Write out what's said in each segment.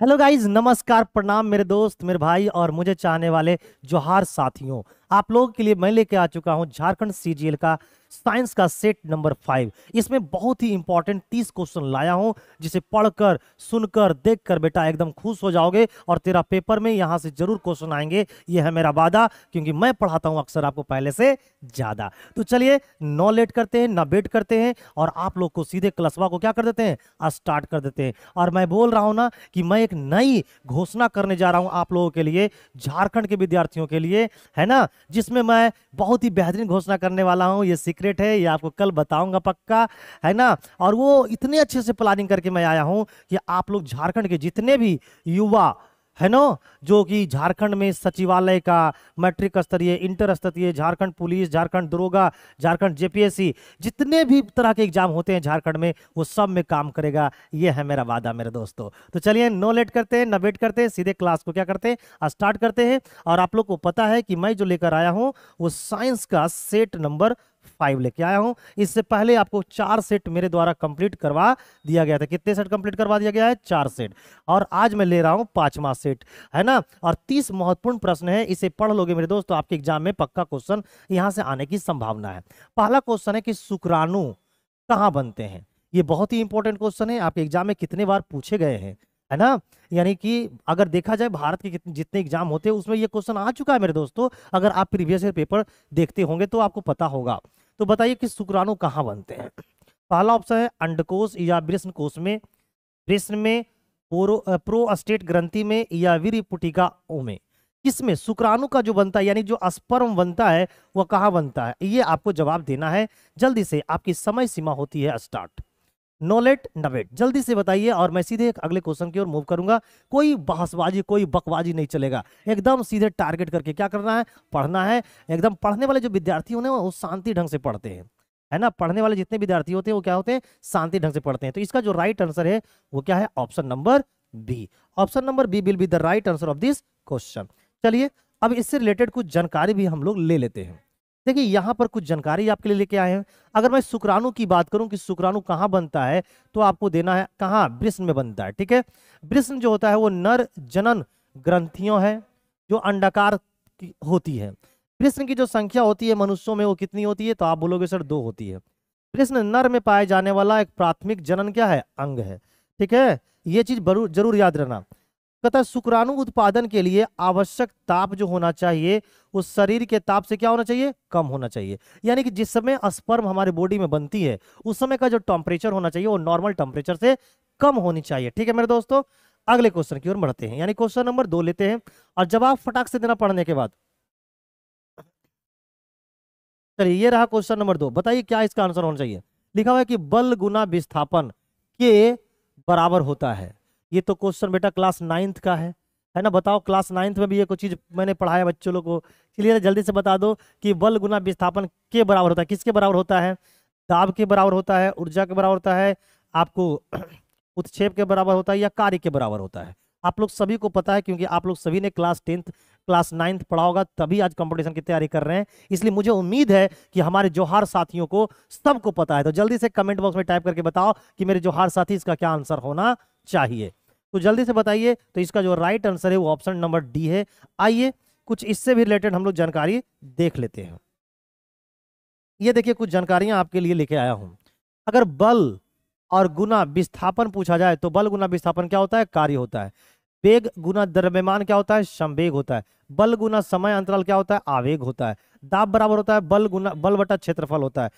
hello guys नमस्कार प्रणाम मेरे दोस्त मेरे भाई और मुझे चाहने वाले जोहार साथियों आप लोगों के लिए मैं लेके आ चुका हूं झारखंड सीजीएल का साइंस का सेट नंबर फाइव इसमें बहुत ही इंपॉर्टेंट तीस क्वेश्चन लाया हूं जिसे पढ़कर सुनकर देखकर बेटा एकदम खुश हो जाओगे और तेरा पेपर में यहां से जरूर क्वेश्चन आएंगे यह है मेरा वादा क्योंकि मैं पढ़ाता हूं अक्सर आपको पहले से ज्यादा तो चलिए नो लेट करते हैं ना वेट करते हैं और आप लोग को सीधे क्लसवा को क्या कर देते हैं स्टार्ट कर देते हैं और मैं बोल रहा हूं ना कि मैं एक नई घोषणा करने जा रहा हूं आप लोगों के लिए झारखंड के विद्यार्थियों के लिए है ना जिसमें मैं बहुत ही बेहतरीन घोषणा करने वाला हूँ ये सीक्रेट है ये आपको कल बताऊँगा पक्का है ना और वो इतने अच्छे से प्लानिंग करके मैं आया हूँ कि आप लोग झारखंड के जितने भी युवा है ना जो कि झारखंड में सचिवालय का मैट्रिक स्तरीय इंटर स्तरीय झारखंड पुलिस झारखंड दरोगा झारखंड जेपीएससी जितने भी तरह के एग्जाम होते हैं झारखंड में वो सब में काम करेगा ये है मेरा वादा मेरे दोस्तों तो चलिए नो लेट करते हैं न वेट करते हैं सीधे क्लास को क्या करते हैं स्टार्ट करते हैं और आप लोग को पता है कि मैं जो लेकर आया हूँ वो साइंस का सेट नंबर फाइव लेके आया हूं इससे पहले आपको चार सेट मेरे द्वारा कंप्लीट करवा दिया गया था कितने सेट कंप्लीट करवा दिया गया है चार सेट और आज मैं ले रहा हूं पांचवा सेट है ना और तीस महत्वपूर्ण प्रश्न है इसे पढ़ लोगे मेरे दोस्त तो आपके एग्जाम में पक्का क्वेश्चन यहां से आने की संभावना है पहला क्वेश्चन है कि शुक्राणु कहाँ बनते हैं ये बहुत ही इंपॉर्टेंट क्वेश्चन है आपके एग्जाम में कितने बार पूछे गए हैं है ना यानी कि अगर देखा जाए भारत के जितने एग्जाम होते हैं उसमें ये क्वेश्चन आ चुका है मेरे दोस्तों अगर आप प्रीवियस ईयर पेपर देखते होंगे तो आपको पता होगा तो बताइए कि शुक्राणु कहाँ बनते हैं पहला ऑप्शन है अंडकोश या वृष्ण कोश में वृष्ण में प्रो अस्टेट ग्रंथि में या वीरपुटिकाओं में इसमें शुक्राणु का जो बनता है यानी जो स्पर्म बनता है वह कहाँ बनता है ये आपको जवाब देना है जल्दी से आपकी समय सीमा होती है स्टार्ट नोलेट नवेट जल्दी से बताइए और मैं सीधे अगले क्वेश्चन की ओर मूव करूंगा कोई बहसबाजी कोई बकबाजी नहीं चलेगा एकदम सीधे टारगेट करके क्या करना है पढ़ना है एकदम पढ़ने वाले जो विद्यार्थी होने वो शांति ढंग से पढ़ते हैं है ना पढ़ने वाले जितने विद्यार्थी होते हैं वो क्या होते हैं शांति ढंग से पढ़ते हैं तो इसका जो राइट आंसर है वो क्या है option number B option number B will be the right answer of this question चलिए अब इससे रिलेटेड कुछ जानकारी भी हम लोग ले लेते हैं देखिए यहाँ पर कुछ जानकारी आपके लिए लेके आए हैं अगर मैं शुक्राणु की बात करूं कि शुक्राणु कहाँ बनता है तो आपको देना है कहाँ वृष्ण में बनता है ठीक है वृष्ण जो होता है वो नर जनन ग्रंथियों है जो अंडाकार की होती है वृष्ण की जो संख्या होती है मनुष्यों में वो कितनी होती है तो आप बोलोगे सर दो होती है वृष्ण नर में पाए जाने वाला एक प्राथमिक जनन क्या है अंग है ठीक है ये चीज जरूर याद रहना तथा शुक्राणु उत्पादन के लिए आवश्यक ताप जो होना चाहिए उस शरीर के ताप से क्या होना चाहिए कम होना चाहिए यानी कि जिस समय स्पर्म हमारे बॉडी में बनती है उस समय का जो टेम्परेचर होना चाहिए वो नॉर्मल टेम्परेचर से कम होनी चाहिए ठीक है मेरे दोस्तों अगले क्वेश्चन की ओर बढ़ते हैं यानी क्वेश्चन नंबर दो लेते हैं और जवाब फटाक से देना पढ़ने के बाद चलिए ये रहा क्वेश्चन नंबर दो बताइए क्या इसका आंसर होना चाहिए लिखा हुआ है कि बल गुना विस्थापन के बराबर होता है ये तो क्वेश्चन बेटा क्लास नाइन्थ का है है ना बताओ क्लास नाइन्थ में भी ये कुछ चीज़ मैंने पढ़ाया बच्चों लोग को इसलिए जल्दी से बता दो कि बल गुना विस्थापन के बराबर होता है किसके बराबर होता है दाब के बराबर होता है ऊर्जा के बराबर होता है आपको उत्क्षेप के बराबर होता है या कार्य के बराबर होता है आप लोग सभी को पता है क्योंकि आप लोग सभी ने क्लास टेंथ क्लास नाइन्थ पढ़ा होगा तभी आज कंपटीशन की तैयारी कर रहे हैं इसलिए मुझे उम्मीद है कि हमारे जोहार साथियों को सबको पता है तो जल्दी से कमेंट बॉक्स में टाइप करके बताओ कि मेरे जोहार साथी इसका क्या आंसर होना चाहिए तो जल्दी से बताइए तो इसका जो राइट आंसर है वो ऑप्शन नंबर डी है आइए कुछ इससे भी रिलेटेड हम लोग जानकारी देख लेते हैं ये देखिए कुछ जानकारियां आपके लिए लेके आया हूं अगर बल और गुना विस्थापन पूछा जाए तो बल गुना विस्थापन क्या होता है कार्य होता है वेग गुना द्रव्यमान क्या होता है संवेग होता है बल गुना समय अंतराल क्या होता है आवेग होता है दाब बराबर होता है बल गुना बल बटा क्षेत्रफल होता है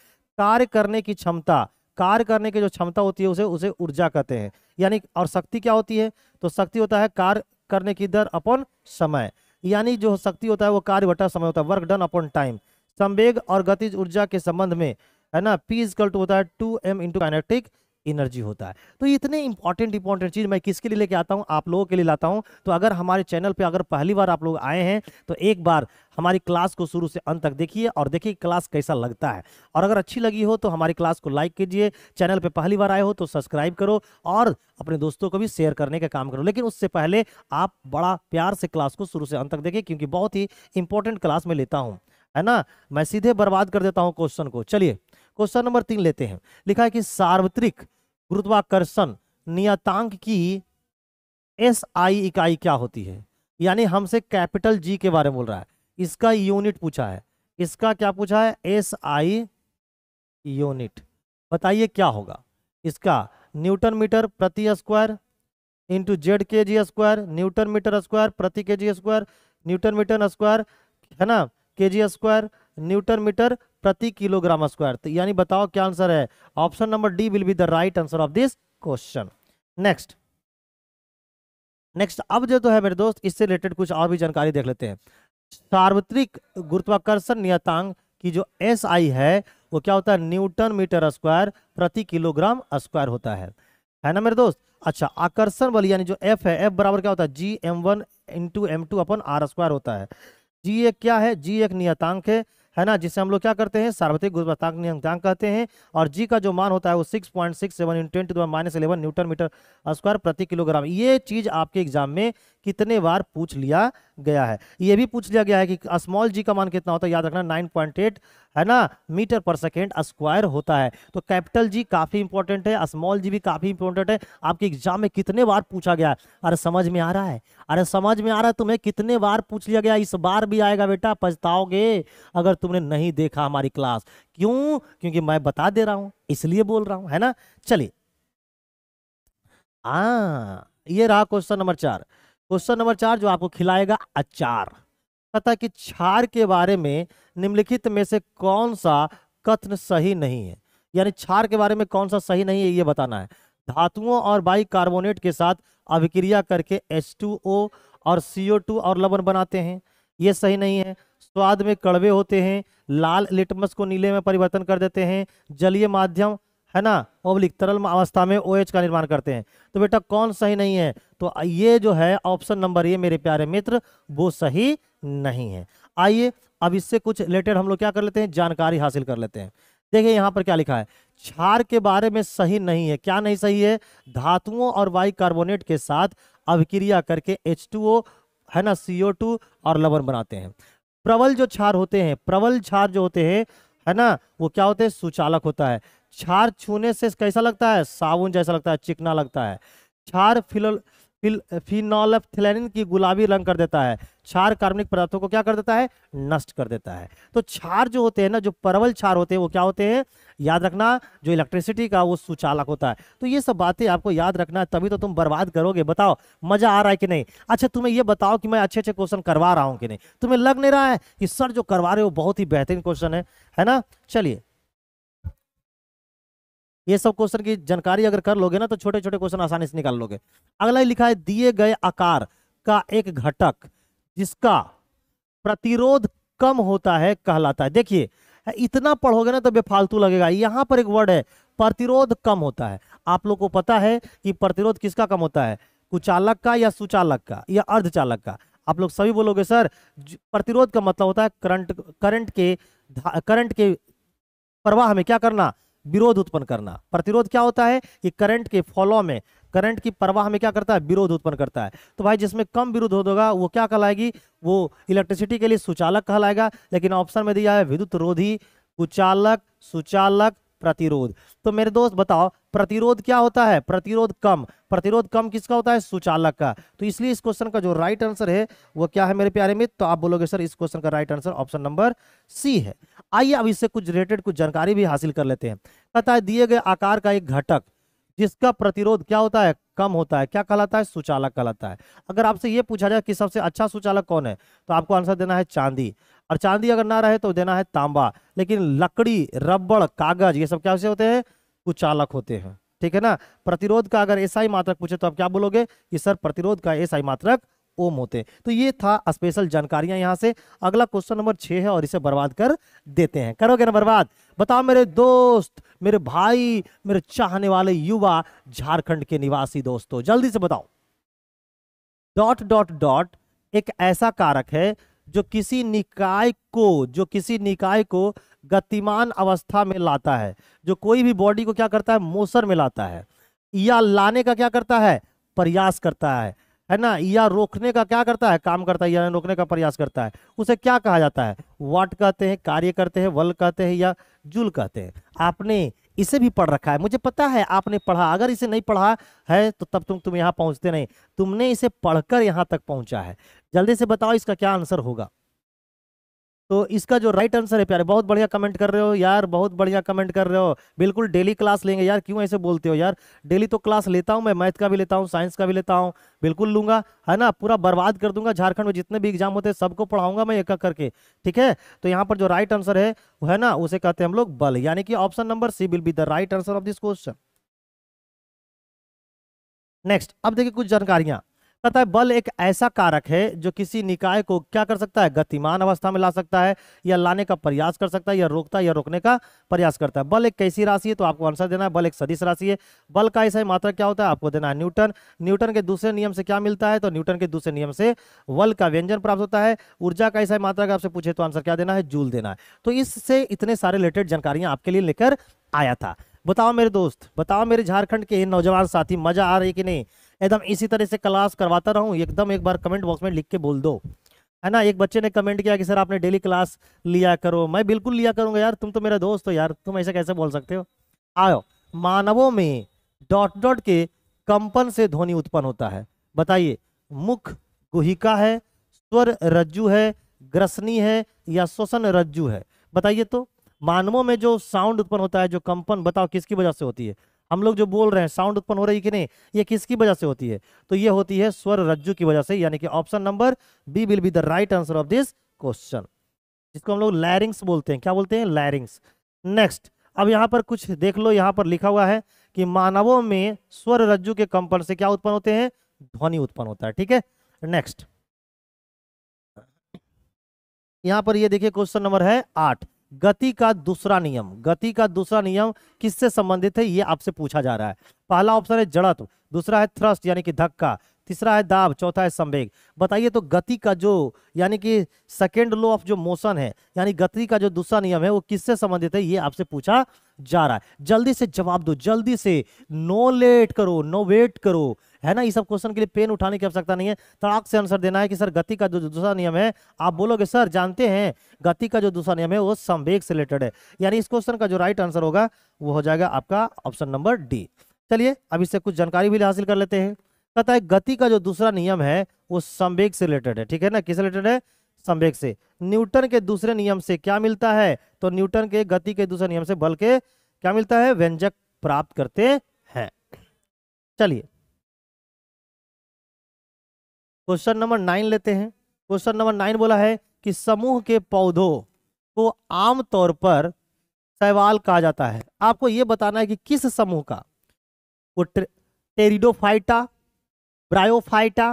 कार्य करने की क्षमता कार्य करने की जो क्षमता होती है उसे उसे ऊर्जा कहते हैं यानी और शक्ति क्या होती है तो शक्ति होता है कार्य करने की दर अपॉन समय यानी जो शक्ति होता है वो कार्य बटा समय होता है वर्क डन अपॉन टाइम संवेग और गतिज ऊर्जा के संबंध में है ना पी टू होता है two M into kinetic energy होता है तो इतने इंपॉर्टेंट इंपॉर्टेंट चीज़ मैं किसके लिए लेके आता हूँ आप लोगों के लिए लाता हूँ तो अगर हमारे चैनल पर अगर पहली बार आप लोग आए हैं तो एक बार हमारी क्लास को शुरू से अंत तक देखिए और देखिए क्लास कैसा लगता है और अगर अच्छी लगी हो तो हमारी क्लास को लाइक कीजिए चैनल पर पहली बार आए हो तो सब्सक्राइब करो और अपने दोस्तों को भी शेयर करने का काम करो लेकिन उससे पहले आप बड़ा प्यार से क्लास को शुरू से अंत तक देखिए क्योंकि बहुत ही इंपॉर्टेंट क्लास में लेता हूँ है ना मैं सीधे बर्बाद कर देता हूँ क्वेश्चन को चलिए क्वेश्चन नंबर तीन लेते हैं लिखा है कि सार्वत्रिक गुरुत्वाकर्षण नियतांक की एस आई इकाई क्या होती है यानी हमसे कैपिटल जी के बारे में बोल रहा है इसका यूनिट पूछा है इसका क्या पूछा है एस आई यूनिट बताइए क्या होगा इसका न्यूटन मीटर प्रति square into Z K G square newton metre square प्रति K G square newton metre square है ना K G square newton metre प्रति किलोग्राम स्क्वायर तो यानी बताओ क्या आंसर है option number D will be the right answer of this question next next अब जो तो है मेरे दोस्त इससे रिलेटेड कुछ और भी जानकारी देख लेते हैं सार्वत्रिक गुरुत्वाकर्षण नियतांग की जो एस आई है वो क्या होता है न्यूटन मीटर स्क्वायर प्रति किलोग्राम स्क्वायर होता है है ना मेरे दोस्त अच्छा आकर्षण बल यानी जो एफ है एफ बराबर क्या होता है G M one into M two upon R square होता है जी एक क्या है जी एक नियतांक है है ना जिसे हम लोग क्या करते हैं सार्वत्रिक गुणवत्तांक नियंत्रक कहते हैं और जी का जो मान होता है वो six point six seven into minus eleven newton metre square प्रति किलोग्राम ये चीज़ आपके एग्जाम में कितने बार पूछ लिया गया है ये भी पूछ लिया गया है कि स्मॉल जी का मान कितना होता है याद रखना 9.8 है ना मीटर पर सेकेंड स्क्वायर होता है तो कैपिटल जी काफ़ी इंपॉर्टेंट है स्मॉल जी भी काफ़ी इंपॉर्टेंट है आपके एग्जाम में कितने बार पूछा गया अरे समझ में आ रहा है अरे समझ में आ रहा है तुम्हें कितने बार पूछ लिया गया इस बार भी आएगा बेटा पछताओगे अगर तुमने नहीं देखा हमारी क्लास क्यों क्योंकि मैं बता दे रहा हूँ इसलिए बोल रहा हूँ है ना चलिए हाँ ये रहा क्वेश्चन नंबर चार क्वेश्चन नंबर चार जो आपको खिलाएगा अचार पता कि छार के बारे में निम्नलिखित में से कौन सा कथन सही नहीं है यानी छार के बारे में कौन सा सही नहीं है ये बताना है धातुओं और बाई कार्बोनेट के साथ अभिक्रिया करके H2O और CO2 और लवन बनाते हैं ये सही नहीं है स्वाद में कड़वे होते हैं लाल लिटमस को नीले में परिवर्तन कर देते हैं जलीय माध्यम है ना ओब्लिक तरल अवस्था में ओ OH का निर्माण करते हैं तो बेटा कौन सही नहीं है तो ये जो है ऑप्शन नंबर ये मेरे प्यारे मित्र वो सही नहीं है आइए अब इससे कुछ रिलेटेड हम लोग क्या कर लेते हैं जानकारी हासिल कर लेते हैं देखिए यहाँ पर क्या लिखा है क्षार के बारे में सही नहीं है क्या नहीं सही है धातुओं और वाई कार्बोनेट के साथ अभिक्रिया करके एच है ना सी और लवन बनाते हैं प्रबल जो क्षार होते हैं प्रबल क्षार जो होते हैं है ना वो क्या होते हैं सुचालक होता है छार छूने से कैसा लगता है साबुन जैसा लगता है चिकना लगता है छार फिलोल फिल फिनोलफ्थैलिन की गुलाबी रंग कर देता है छार कार्बनिक पदार्थों को क्या कर देता है नष्ट कर देता है तो छार जो होते हैं ना जो परवल छार होते हैं वो क्या होते हैं याद रखना जो इलेक्ट्रिसिटी का वो सुचालक होता है तो ये सब बातें आपको याद रखना है तभी तो तुम बर्बाद करोगे बताओ मजा आ रहा है कि नहीं अच्छा तुम्हें ये बताओ कि मैं अच्छे अच्छे क्वेश्चन करवा रहा हूँ कि नहीं तुम्हें लग नहीं रहा है कि सर जो करवा रहे हो बहुत ही बेहतरीन क्वेश्चन है है ना चलिए ये सब क्वेश्चन की जानकारी अगर कर लोगे ना तो छोटे छोटे क्वेश्चन आसानी से निकाल लोगे अगला लिखा है दिए गए आकार का एक घटक जिसका प्रतिरोध कम होता है कहलाता है देखिए इतना पढ़ोगे ना तो बेफालतू लगेगा यहाँ पर एक वर्ड है प्रतिरोध कम होता है आप लोग को पता है कि प्रतिरोध किसका कम होता है कुचालक का या सुचालक का या अर्धचालक का आप लोग सभी बोलोगे सर प्रतिरोध का मतलब होता है करंट करंट के करंट के प्रवाह में क्या करना विरोध उत्पन्न करना प्रतिरोध क्या होता है कि करंट के फॉलो में करंट की परवाह में क्या करता है विरोध उत्पन्न करता है तो भाई जिसमें कम विरोध होगा वो क्या कहलाएगी वो इलेक्ट्रिसिटी के लिए सुचालक कहलाएगा लेकिन ऑप्शन में दिया है विद्युत रोधी कुचालक सुचालक प्रतिरोध तो मेरे दोस्त बताओ प्रतिरोध क्या होता है प्रतिरोध कम प्रतिरोध कम किसका होता है सुचालक का तो इसलिए इस क्वेश्चन का जो राइट आंसर है वो क्या है मेरे प्यारे मित्र तो आप बोलोगे सर इस क्वेश्चन का right answer option number C है आइए अब इससे कुछ रिलेटेड कुछ जानकारी भी हासिल कर लेते हैं कहता है दिए गए आकार का एक घटक जिसका प्रतिरोध क्या होता है कम होता है क्या कहलाता है सुचालक कहलाता है अगर आपसे ये पूछा जाए कि सबसे अच्छा सुचालक कौन है तो आपको आंसर देना है चांदी और चांदी अगर ना रहे तो देना है तांबा लेकिन लकड़ी रबड़ कागज ये सब क्या होते हैं कुचालक होते हैं ठीक है ना प्रतिरोध का अगर ऐसा ही मात्रक पूछे तो आप क्या बोलोगे कि सर प्रतिरोध का ऐसा ही मात्रक ओम होते हैं तो ये था स्पेशल जानकारियां यहाँ से अगला क्वेश्चन नंबर छह है और इसे बर्बाद कर देते हैं करोगे ना बर्बाद बताओ मेरे दोस्त मेरे भाई मेरे चाहने वाले युवा झारखंड के निवासी दोस्तों जल्दी से बताओ डॉट डॉट डॉट एक ऐसा कारक है जो किसी निकाय को जो किसी निकाय को गतिमान अवस्था में लाता है जो कोई भी बॉडी को क्या करता है मोशन में लाता है या लाने का क्या करता है प्रयास करता है है ना या रोकने का क्या करता है काम करता है या रोकने का प्रयास करता है उसे क्या कहा जाता है वाट कहते हैं कार्य करते हैं वल कहते हैं या जुल कहते हैं आपने इसे भी पढ़ रखा है मुझे पता है आपने पढ़ा अगर इसे नहीं पढ़ा है तो तब तुम तुम यहाँ पहुँचते नहीं तुमने इसे पढ़कर यहाँ तक पहुँचा है जल्दी से बताओ इसका क्या आंसर होगा तो इसका जो राइट आंसर है प्यारे बहुत बढ़िया कमेंट कर रहे हो यार बहुत बढ़िया कमेंट कर रहे हो बिल्कुल डेली क्लास लेंगे यार क्यों ऐसे बोलते हो यार डेली तो क्लास लेता हूं मैं मैथ का भी लेता हूँ साइंस का भी लेता हूँ बिल्कुल लूंगा है ना पूरा बर्बाद कर दूंगा झारखंड में जितने भी एग्जाम होते हैं सबको पढ़ाऊंगा मैं एक करके ठीक है तो यहाँ पर जो राइट आंसर है वो है ना उसे कहते हैं हम लोग बल यानी कि option number C will be the right answer of this question next अब देखिए कुछ जानकारियां कहता है बल एक ऐसा कारक है जो किसी निकाय को क्या कर सकता है गतिमान अवस्था में ला सकता है या लाने का प्रयास कर सकता है या रोकता है या रोकने का प्रयास करता है बल एक कैसी राशि है तो आपको आंसर देना है बल एक सदिश राशि है बल का ऐसा मात्रा क्या होता है आपको देना है न्यूटन न्यूटन के दूसरे नियम से क्या मिलता है तो न्यूटन के दूसरे नियम से बल का व्यंजन प्राप्त होता है ऊर्जा का ऐसा मात्रा आपसे पूछे तो आंसर क्या देना है जूल देना है तो इससे इतने सारे रिलेटेड जानकारियां आपके लिए लेकर आया था बताओ मेरे दोस्त बताओ मेरे झारखंड के नौजवान साथी मजा आ रही कि नहीं एकदम इसी तरह से क्लास करवाता रहूँ एकदम एक बार कमेंट बॉक्स में लिख के बोल दो है ना एक बच्चे ने कमेंट किया कि सर आपने डेली क्लास लिया करो मैं बिल्कुल लिया करूँगा यार तुम तो मेरा दोस्त हो यार तुम ऐसे कैसे बोल सकते हो आयो मानवों में डॉट डॉट के कंपन से ध्वनि उत्पन्न होता है बताइए मुख गुहिका है स्वर रज्जु है ग्रसनी है या श्वसन रज्जु है बताइए तो मानवों में जो साउंड उत्पन्न होता है जो कंपन बताओ किसकी वजह से होती है हम लोग जो बोल रहे हैं साउंड उत्पन्न हो रही है कि नहीं ये किसकी वजह से होती है तो ये होती है स्वर रज्जु की वजह से यानी कि option number B will be the right answer of this question जिसको हम लोग लैरिंग्स बोलते हैं क्या बोलते हैं लैरिंग्स नेक्स्ट अब यहाँ पर कुछ देख लो यहाँ पर लिखा हुआ है कि मानवों में स्वर रज्जु के कंपन से क्या उत्पन्न होते हैं ध्वनि उत्पन्न होता है ठीक है नेक्स्ट यहां पर ये देखिए क्वेश्चन नंबर है आठ गति का दूसरा नियम गति का दूसरा नियम किससे संबंधित है ये आपसे पूछा जा रहा है पहला ऑप्शन है जड़त्व दूसरा है थ्रस्ट यानी कि धक्का तीसरा है दाब चौथा है संवेग बताइए तो गति का जो यानी कि सेकेंड लो ऑफ जो मोशन है यानी गति का जो दूसरा नियम है वो किससे संबंधित है ये आपसे पूछा जा रहा है जल्दी से जवाब दो जल्दी से नो लेट करो नो वेट करो है ना ये सब क्वेश्चन के लिए पेन उठाने की आवश्यकता नहीं है तड़ाक से आंसर देना है कि सर गति का जो दूसरा नियम है आप बोलोगे सर जानते हैं गति का जो दूसरा नियम है वो संवेग से रिलेटेड है यानी इस क्वेश्चन का जो राइट आंसर होगा वो हो जाएगा आपका ऑप्शन नंबर डी चलिए अब इससे कुछ जानकारी भी हासिल कर लेते हैं कहता है गति का जो दूसरा नियम है वो संवेग से रिलेटेड है ठीक है ना किस रिलेटेड है संवेग से न्यूटन के दूसरे नियम से क्या मिलता है तो न्यूटन के गति के दूसरे नियम से बल के क्या मिलता है व्यंजक प्राप्त करते हैं चलिए क्वेश्चन नंबर नाइन लेते हैं क्वेश्चन नंबर नाइन बोला है कि समूह के पौधों को आमतौर पर सवाल कहा जाता है आपको ये बताना है कि किस समूह का वो टेरिडोफाइटा ब्रायोफाइटा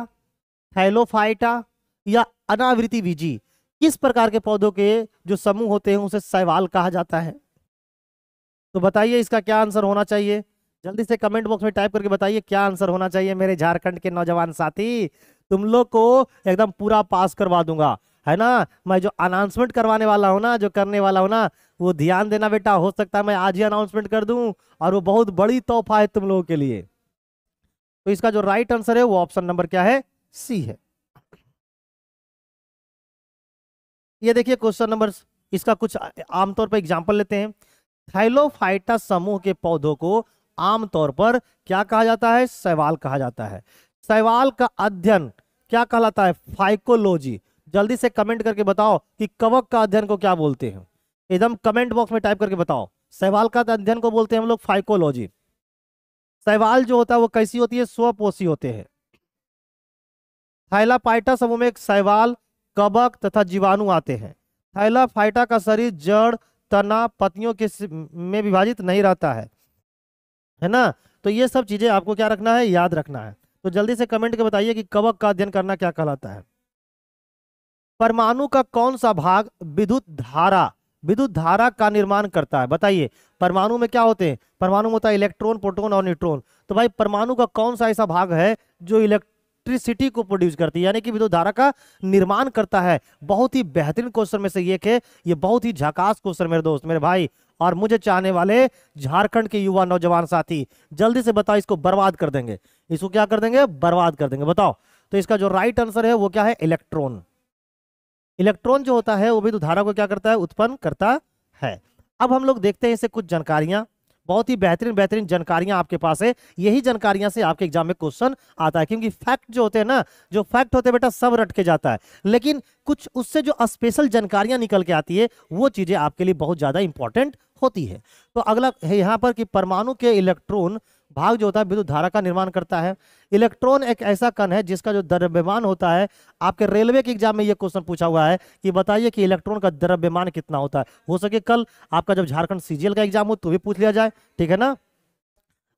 थैलोफाइटा या अनावृति बीजी किस प्रकार के पौधों के जो समूह होते हैं उसे सवाल कहा जाता है तो बताइए इसका क्या आंसर होना चाहिए जल्दी से कमेंट बॉक्स में टाइप करके बताइए क्या आंसर होना चाहिए मेरे झारखंड के नौजवान साथी तुम लोग को एकदम पूरा पास करवा दूंगा है ना मैं जो अनाउंसमेंट करवाने वाला हूँ ना जो करने वाला हूँ ना वो ध्यान देना बेटा हो सकता है मैं आज ही अनाउंसमेंट कर दूं और वो बहुत बड़ी तोहफा है तुम लोगों के लिए तो इसका जो राइट आंसर है वो ऑप्शन नंबर क्या है सी है ये देखिए क्वेश्चन नंबर इसका कुछ आमतौर पर एग्जाम्पल लेते हैं थैलोफाइटा समूह के पौधों को आमतौर पर क्या कहा जाता है सवाल कहा जाता है शैवाल का अध्ययन क्या कहलाता है फाइकोलॉजी जल्दी से कमेंट करके बताओ कि कवक का अध्ययन को क्या बोलते हैं एकदम कमेंट बॉक्स में टाइप करके बताओ सहवाल का अध्ययन को बोलते हैं हम लोग फाइकोलॉजी सहवाल जो होता है वो कैसी होती है स्वपोषी होते हैं थैलापाइटा समूह में सहवाल कबक तथा जीवाणु आते हैं थाइलाफाइटा का शरीर जड़ तना पतियों के में विभाजित नहीं रहता है है ना तो ये सब चीजें आपको क्या रखना है याद रखना है तो जल्दी से कमेंट के बताइए कि कवक का अध्ययन करना क्या कहलाता है परमाणु का कौन सा भाग विद्युत धारा विद्युत धारा का निर्माण करता है बताइए परमाणु में क्या होते हैं परमाणु में होता है इलेक्ट्रॉन प्रोटोन और न्यूट्रॉन तो भाई परमाणु का कौन सा ऐसा भाग है जो इलेक्ट्रिसिटी को प्रोड्यूस करती है यानी कि विद्युत धारा का निर्माण करता है बहुत ही बेहतरीन क्वेश्चन में से एक है ये बहुत ही झकास क्वेश्चन मेरे दोस्त मेरे भाई और मुझे चाहने वाले झारखंड के युवा नौजवान साथी जल्दी से बताओ इसको बर्बाद कर देंगे इसको क्या कर देंगे बर्बाद कर देंगे बताओ तो इसका जो राइट आंसर है वो क्या है इलेक्ट्रॉन इलेक्ट्रॉन जो होता है वो भी तो धारा को क्या करता है उत्पन्न करता है अब हम लोग देखते हैं इसे कुछ जानकारियां बहुत ही बेहतरीन बेहतरीन जानकारियां आपके पास है यही जानकारियां से आपके एग्जाम में क्वेश्चन आता है क्योंकि फैक्ट जो होते हैं ना जो फैक्ट होते हैं बेटा सब रट के जाता है लेकिन कुछ उससे जो स्पेशल जानकारियां निकल के आती है वो चीज़ें आपके लिए बहुत ज़्यादा इंपॉर्टेंट होती है तो अगला है यहाँ पर कि परमाणु के इलेक्ट्रॉन भाग जो होता है विद्युत धारा का निर्माण करता है इलेक्ट्रॉन एक ऐसा कण है जिसका जो द्रव्यमान होता है आपके रेलवे के एग्जाम में ये क्वेश्चन पूछा हुआ है कि बताइए कि इलेक्ट्रॉन का द्रव्यमान कितना होता है हो सके कल आपका जब झारखंड सीजीएल का एग्जाम हो तो भी पूछ लिया जाए ठीक है ना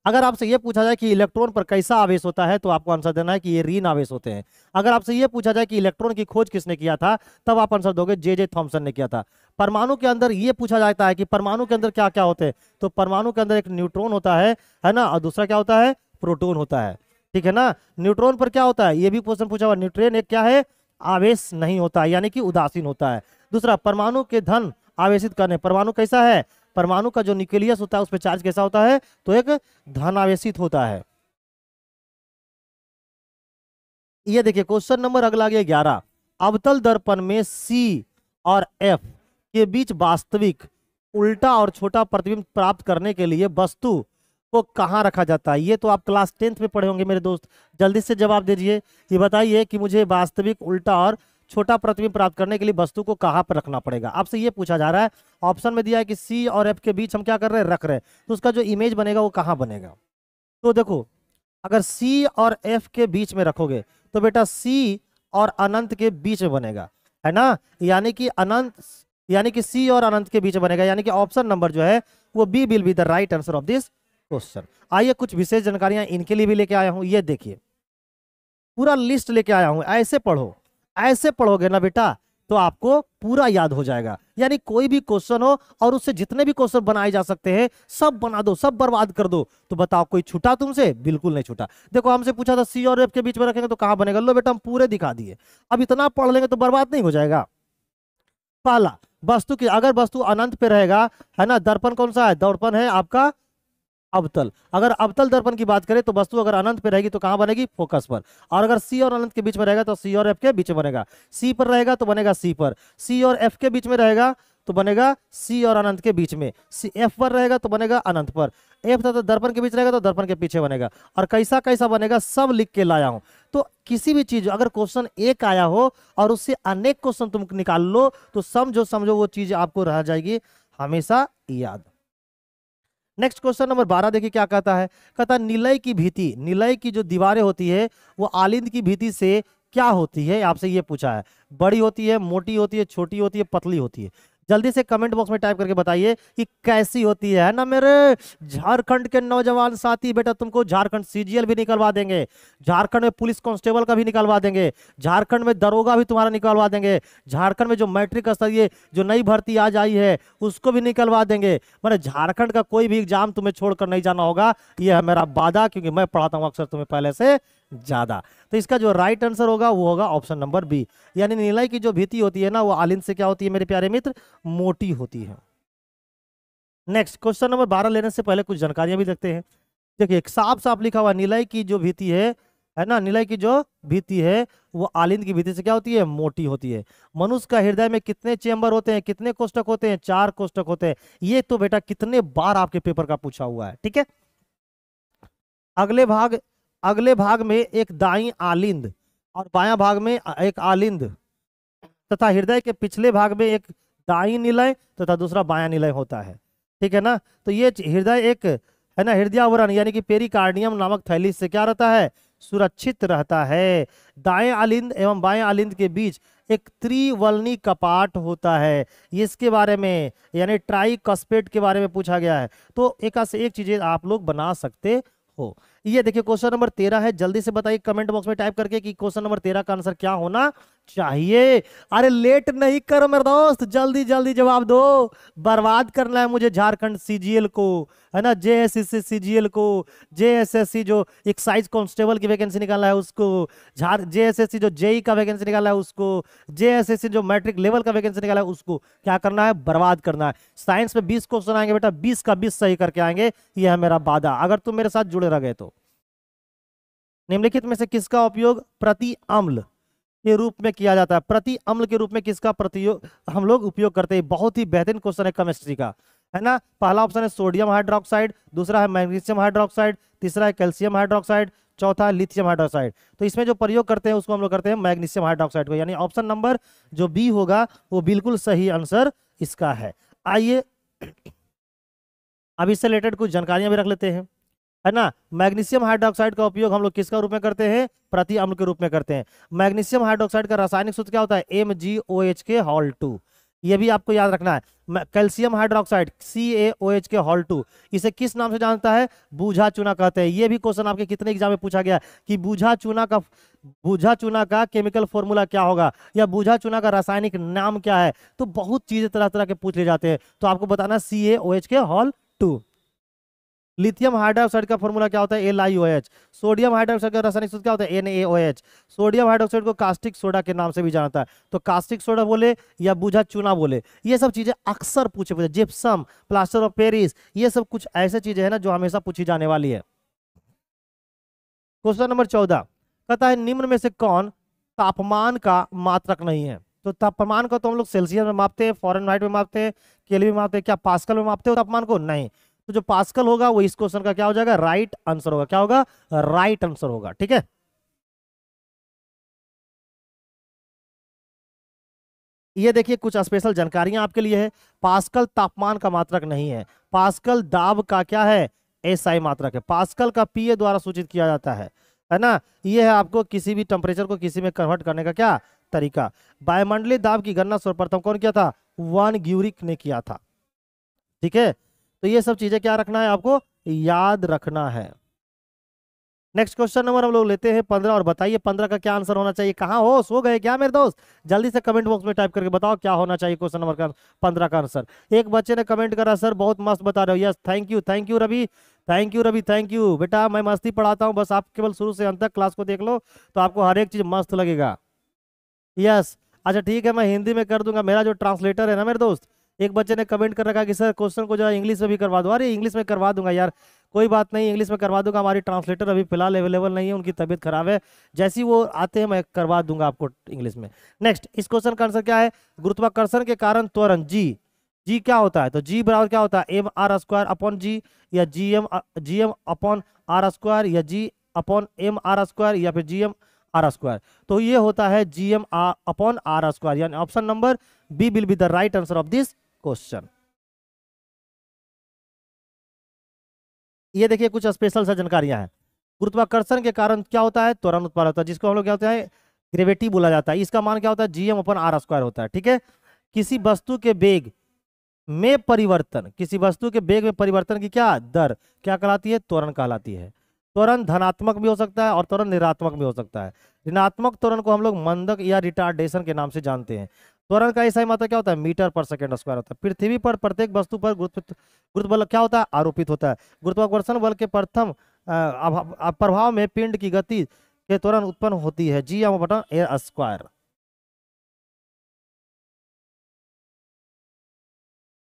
अगर आपसे ये पूछा जाए कि इलेक्ट्रॉन पर कैसा आवेश होता है तो आपको आंसर देना है कि ये रीन आवेश होते हैं अगर आपसे ये पूछा जाए कि इलेक्ट्रॉन की खोज किसने किया था तब आप आंसर दोगे जे जे थॉम्सन ने किया था परमाणु के अंदर ये पूछा जाता है कि परमाणु के अंदर क्या क्या होते हैं तो परमाणु के अंदर एक न्यूट्रॉन होता है है ना और दूसरा क्या होता है प्रोटोन होता है ठीक है ना न्यूट्रॉन पर क्या होता है ये भी क्वेश्चन पूछा हुआ न्यूट्रॉन एक क्या है आवेश नहीं होता यानी कि उदासीन होता है दूसरा परमाणु के धन आवेशित करने परमाणु कैसा है परमाणु का जो न्यूक्लियस होता है उस पर चार्ज कैसा होता है तो एक धनावेशित होता है यह देखिए क्वेश्चन नंबर अगला गया ग्यारह अवतल दर्पण में सी और एफ के बीच वास्तविक उल्टा और छोटा प्रतिबिंब प्राप्त करने के लिए वस्तु को कहाँ रखा जाता है ये तो आप क्लास टेंथ में पढ़े होंगे मेरे दोस्त जल्दी से जवाब दीजिए ये बताइए कि मुझे वास्तविक उल्टा और छोटा प्रतिबिंब प्राप्त करने के लिए वस्तु को कहाँ पर रखना पड़ेगा आपसे ये पूछा जा रहा है ऑप्शन में दिया है कि सी और एफ के बीच हम क्या कर रहे हैं रख रहे हैं तो उसका जो इमेज बनेगा वो कहाँ बनेगा तो देखो अगर सी और एफ के बीच में रखोगे तो बेटा सी और अनंत के बीच में बनेगा है ना यानी कि अनंत यानी कि सी और अनंत के बीच बनेगा यानी कि ऑप्शन नंबर जो है वो B will be the right answer of this question आइए कुछ विशेष जानकारियां इनके लिए भी लेके आया हूं ये देखिए पूरा लिस्ट लेके आया हूं ऐसे पढ़ो ऐसे पढ़ोगे ना बेटा तो आपको पूरा याद हो जाएगा यानी कोई भी क्वेश्चन हो और उससे जितने भी क्वेश्चन बनाए जा सकते हैं सब बना दो सब बर्बाद कर दो तो बताओ कोई छूटा तुमसे बिल्कुल नहीं छूटा देखो हमसे पूछा था सी और एफ के बीच में रखेंगे तो कहां बनेगा लो बेटा हम पूरे दिखा दिए अब इतना पढ़ लेंगे तो बर्बाद नहीं हो जाएगा पहला वस्तु की अगर वस्तु अनंत पे रहेगा है ना दर्पण कौन सा है दर्पण है आपका अवतल अगर अवतल दर्पण की बात करें तो वस्तु अगर अनंत पे रहेगी तो कहां बनेगी फोकस पर और अगर सी और अनंत के बीच में रहेगा तो सी और एफ के बीच में बनेगा सी पर रहेगा तो बनेगा सी पर सी और एफ के बीच में रहेगा तो बनेगा सी और अनंत के बीच में सी एफ पर रहेगा तो बनेगा अनंत पर एफ तथा दर्पण के बीच रहेगा तो दर्पण के पीछे बनेगा और कैसा कैसा बनेगा सब लिख के लाया हूं तो किसी भी चीज अगर क्वेश्चन एक आया हो और उससे अनेक क्वेश्चन तुम निकाल लो तो समझो समझो वो चीज आपको रह जाएगी हमेशा याद नेक्स्ट क्वेश्चन नंबर बारह देखिए क्या कहता है कहता है निलय की भीति निलय की जो दीवारें होती है वो आलिंद की भीति से क्या होती है आपसे ये पूछा है बड़ी होती है मोटी होती है छोटी होती है पतली होती है जल्दी से कमेंट बॉक्स में टाइप करके बताइए कि कैसी होती है ना मेरे झारखंड के नौजवान साथी बेटा तुमको झारखंड सीजीएल भी निकलवा देंगे झारखंड में पुलिस कांस्टेबल का भी निकलवा देंगे झारखंड में दरोगा भी तुम्हारा निकलवा देंगे झारखंड में जो मैट्रिक स्तरीय जो नई भर्ती आज आई है उसको भी निकलवा देंगे मैंने झारखंड का कोई भी एग्जाम तुम्हें छोड़कर नहीं जाना होगा यह है मेरा वादा क्योंकि मैं पढ़ाता हूँ अक्सर तुम्हें पहले से ज़्यादा तो इसका जो राइट आंसर होगा वो होगा ऑप्शन नंबर बी यानी नीलाई की जो भीति होती है ना वो आलिंद से क्या होती है मेरे प्यारे मित्र मोटी होती है नेक्स्ट क्वेश्चन नंबर बारह लेने से पहले कुछ जानकारियां भी देखते हैं देखिए साफ साफ लिखा हुआ नीलाई की जो भीति है है ना निलय की जो भीति है वो आलिंद की भीति से क्या होती है मोटी होती है मनुष्य का हृदय में कितने चेम्बर होते हैं कितने कोष्टक होते हैं चार कोष्टक होते हैं ये तो बेटा कितने बार आपके पेपर का पूछा हुआ है ठीक है अगले भाग अगले भाग में एक दाई आलिंद और बायां भाग में एक आलिंद तथा हृदय के पिछले भाग में एक दाई निलय तथा दूसरा बायां निलय होता है ठीक है ना तो ये हृदय एक है ना हृदयावरण यानी कि पेरिकार्डियम नामक थैली से क्या रहता है सुरक्षित रहता है दाएं आलिंद एवं बाएं आलिंद के बीच एक त्रिवलनी कपाट होता है इसके बारे में यानी ट्राई कस्पेट के बारे में पूछा गया है तो एक से एक चीज़ें आप लोग बना सकते हो ये देखिए क्वेश्चन नंबर तेरह है जल्दी से बताइए कमेंट बॉक्स में टाइप करके कि क्वेश्चन नंबर तेरह का आंसर क्या होना चाहिए अरे लेट नहीं करो मेरे दोस्त जल्दी जल्दी जवाब दो बर्बाद करना है मुझे झारखंड सीजीएल को है ना जेएससी सीजीएल को सी जो एक्साइज कांस्टेबल की वैकेंसी निकाला है उसको झार जेएसएससी जो जेई e का वैकेंसी निकाला है उसको जेएसएससी जो मैट्रिक लेवल का वैकेंसी निकाला है उसको क्या करना है बर्बाद करना है साइंस में बीस क्वेश्चन आएंगे बेटा बीस का बीस सही करके आएंगे यह है मेरा वादा अगर तुम मेरे साथ जुड़े रह गए तो निम्नलिखित में से किसका उपयोग प्रति अम्ल के रूप में किया जाता है प्रति अम्ल के रूप में किसका प्रतियोग हम लोग उपयोग करते हैं बहुत ही बेहतरीन क्वेश्चन है केमिस्ट्री का है ना पहला ऑप्शन है सोडियम हाइड्रोक्साइड दूसरा है मैग्नीशियम हाइड्रोक्साइड तीसरा है कैल्शियम हाइड्रोक्साइड चौथा लिथियम हाइड्रोक्साइड तो इसमें जो प्रयोग करते हैं उसको हम लोग करते हैं मैग्नीशियम हाइड्रोक्साइड को यानी ऑप्शन नंबर जो बी होगा वो बिल्कुल सही आंसर इसका है आइए अब इससे रिलेटेड कुछ जानकारियां भी रख लेते हैं है ना मैग्नीशियम हाइड्रोक्साइड का उपयोग हम लोग किसका रूप में करते हैं प्रति अम्ल के रूप में करते हैं मैग्नीशियम हाइड्रोक्साइड का रासायनिक सूत्र क्या होता है एम जी ओ एच के हॉल टू ये भी आपको याद रखना है calcium hydroxide C A O H के हॉल टू इसे किस नाम से जानता है बूझा चूना कहते हैं ये भी क्वेश्चन आपके कितने एग्जाम में पूछा गया कि बूझा चूना का बूझा चूना का केमिकल फॉर्मूला क्या होगा या बूझा चूना का रासायनिक नाम क्या है तो बहुत चीज़ें तरह तरह के पूछ ले जाते हैं तो आपको बताना सी ए ओ एच के हॉल टू लिथियम हाइड्रोक्साइड का फॉर्मूला क्या होता है L I O H sodium hydroxide का रासायनिक सूत्र क्या होता है N A O H sodium hydroxide को कास्टिक सोडा के नाम से भी जाना है तो कास्टिक सोडा बोले या बुझा चूना बोले ये सब चीज़ें अक्सर पूछे पूछे जिप्सम प्लास्टर ऑफ पेरिस ये सब कुछ ऐसे चीज़ें हैं ना जो हमेशा पूछी जाने वाली है क्वेश्चन नंबर चौदह कहता है निम्न में से कौन तापमान का मात्रक नहीं है तो तापमान को तो हम लोग सेल्सियस में मापते हैं फॉरन में मापते हैं केलवी में मापते हैं क्या पास्कल में मापते हो तापमान को नहीं तो जो पास्कल होगा वो इस क्वेश्चन का क्या हो जाएगा राइट आंसर होगा क्या होगा राइट आंसर होगा ठीक है ये देखिए कुछ स्पेशल जानकारियां आपके लिए है पास्कल तापमान का मात्रक नहीं है पास्कल दाब का क्या है एसआई मात्रक है पास्कल का पीए द्वारा सूचित किया जाता है है ना ये है आपको किसी भी टेम्परेचर को किसी में कन्वर्ट करने का क्या तरीका वायुमंडलीय दाब की गणना सर्वप्रथम कौन किया था वन ग्यूरिक ने किया था ठीक है तो ये सब चीजें क्या रखना है आपको याद रखना है नेक्स्ट क्वेश्चन नंबर हम लोग लेते हैं पंद्रह और बताइए पंद्रह का क्या आंसर होना चाहिए कहाँ हो सो गए क्या मेरे दोस्त जल्दी से कमेंट बॉक्स में टाइप करके बताओ क्या होना चाहिए क्वेश्चन नंबर का पंद्रह का आंसर एक बच्चे ने कमेंट करा सर बहुत मस्त बता रहे हो yes thank you thank you Ravi thank you Ravi thank you बेटा मैं मस्ती पढ़ाता हूँ बस आप केवल शुरू से अंत तक क्लास को देख लो तो आपको हर एक चीज़ मस्त लगेगा यस अच्छा ठीक है मैं हिंदी में कर दूंगा मेरा जो ट्रांसलेटर है ना मेरे दोस्त एक बच्चे ने कमेंट कर रखा कि सर क्वेश्चन को जो है इंग्लिश में भी करवा दो अरे इंग्लिश में करवा दूंगा यार कोई बात नहीं इंग्लिश में करवा दूंगा हमारी ट्रांसलेटर अभी फिलहाल अवेलेबल नहीं है उनकी तबीयत खराब है जैसी वो आते हैं मैं करवा दूंगा आपको इंग्लिश में नेक्स्ट इस क्वेश्चन का आंसर क्या है गुरुत्वाकर्षण के कारण त्वरण जी जी क्या होता है तो जी बराबर क्या होता है M R square upon G या G M G M upon R square या G upon M R square या फिर जी एम आर स्क्वायर तो ये होता है G M upon R square यानी option number B will be the right answer of this question ये देखिए कुछ स्पेशल सा जानकारियां हैं गुरुत्वाकर्षण के कारण क्या होता है त्वरण उत्पाद होता है जिसको हम लोग क्या होता है ग्रेविटी बोला जाता है इसका मान क्या होता है जीएम अपन आर स्क्वायर होता है ठीक है किसी वस्तु के वेग में परिवर्तन किसी वस्तु के वेग में परिवर्तन की क्या दर क्या कहलाती है त्वरण कहलाती है त्वरण धनात्मक भी हो सकता है और त्वरण निरात्मक भी हो सकता है ऋणात्मक त्वरण को हम लोग मंदक या रिटार्डेशन के नाम से जानते हैं त्वरण का ही मात्रा क्या होता है मीटर पर सेकेंड स्क्वायर होता है पृथ्वी पर प्रत्येक वस्तु पर गुरुत्व बल क्या होता है आरोपित होता है गुरुत्वाकर्षण बल के प्रथम प्रभाव में पिंड की गति के त्वरण उत्पन्न होती है जी एम बटन ए स्क्वायर